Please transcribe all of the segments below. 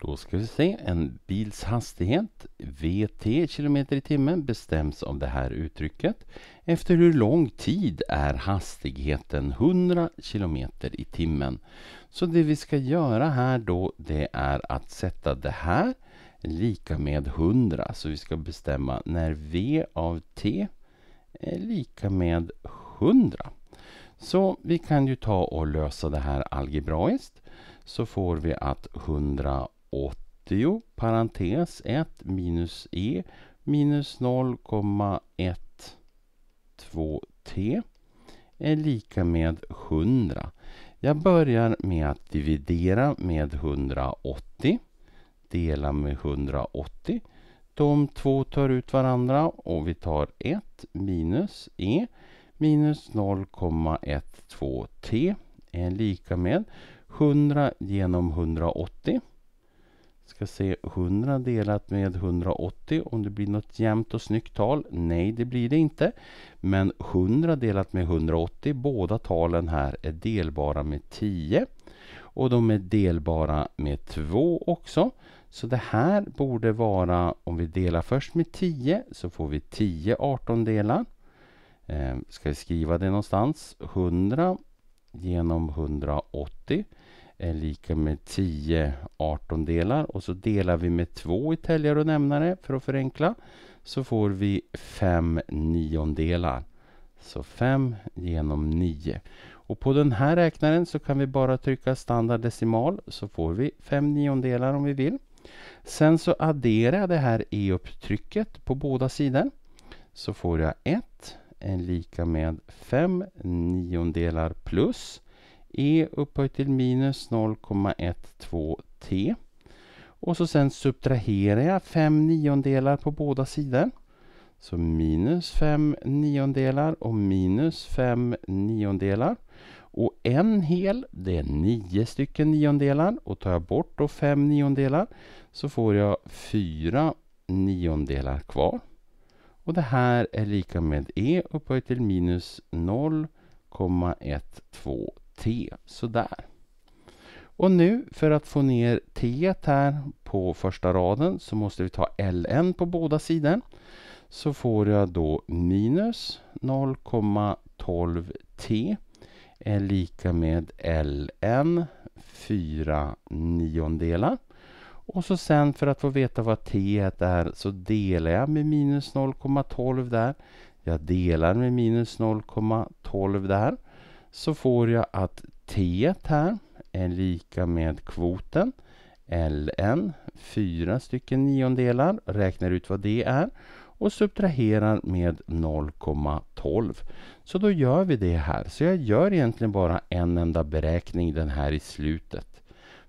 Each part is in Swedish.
Då ska vi se. En bils hastighet, VT km i timmen, bestäms av det här uttrycket. Efter hur lång tid är hastigheten 100 km i timmen? Så det vi ska göra här då, det är att sätta det här lika med 100. Så vi ska bestämma när V av T är lika med 100. Så vi kan ju ta och lösa det här algebraiskt. Så får vi att 100 80 parentes 1 minus e minus 0,12t är lika med 100. Jag börjar med att dividera med 180. Dela med 180. De två tar ut varandra och vi tar 1 minus e minus 0,12t är lika med 100 genom 180. Ska se 100 delat med 180 om det blir något jämnt och snyggt tal. Nej, det blir det inte. Men 100 delat med 180, båda talen här är delbara med 10. Och de är delbara med 2 också. Så det här borde vara, om vi delar först med 10 så får vi 10 18 delar. Eh, ska vi skriva det någonstans? 100 genom 180 är lika med 10 18 delar och så delar vi med 2 i täljare och nämnare för att förenkla. Så får vi 5 niondelar. Så 5 genom 9. Och på den här räknaren så kan vi bara trycka standard decimal så får vi 5 niondelar om vi vill. Sen så adderar jag det här e-upptrycket på båda sidor. Så får jag 1 är lika med 5 niondelar plus e upphöjt till minus 0,12t. Och så sen subtraherar jag 5 niondelar på båda sidor. Så minus 5 niondelar och minus 5 niondelar. Och en hel, det är 9 stycken niondelar. Och tar jag bort då 5 niondelar så får jag 4 niondelar kvar. Och det här är lika med e upphöjt till minus 0,12t. Sådär. Och nu för att få ner t här på första raden så måste vi ta ln på båda sidor. Så får jag då minus 0,12t är lika med ln 4 niondelar och så sen för att få veta vad t är så delar jag med minus 0,12 där. Jag delar med minus 0,12 där. Så får jag att t här är lika med kvoten ln, fyra stycken niondelar, räknar ut vad det är och subtraherar med 0,12. Så då gör vi det här. Så jag gör egentligen bara en enda beräkning den här i slutet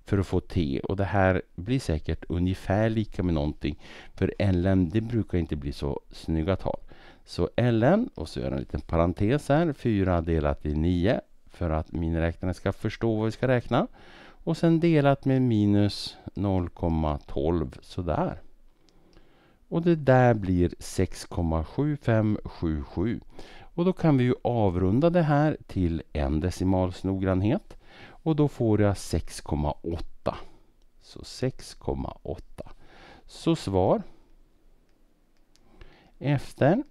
för att få te. Och det här blir säkert ungefär lika med någonting. För LM, det brukar inte bli så snygga tal. Så LM, och så gör jag en liten parentes här. 4 delat i 9 för att miniräknaren ska förstå vad vi ska räkna. Och sen delat med minus 0,12 sådär. Och det där blir 6,7577. Och då kan vi ju avrunda det här till en decimals noggrannhet. Och då får jag 6,8. Så 6,8. Så svar efter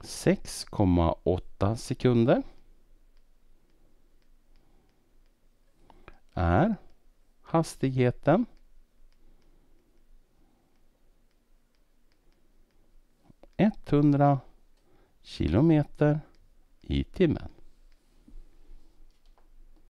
6,8 sekunder är hastigheten etthundra kilometer i timmen.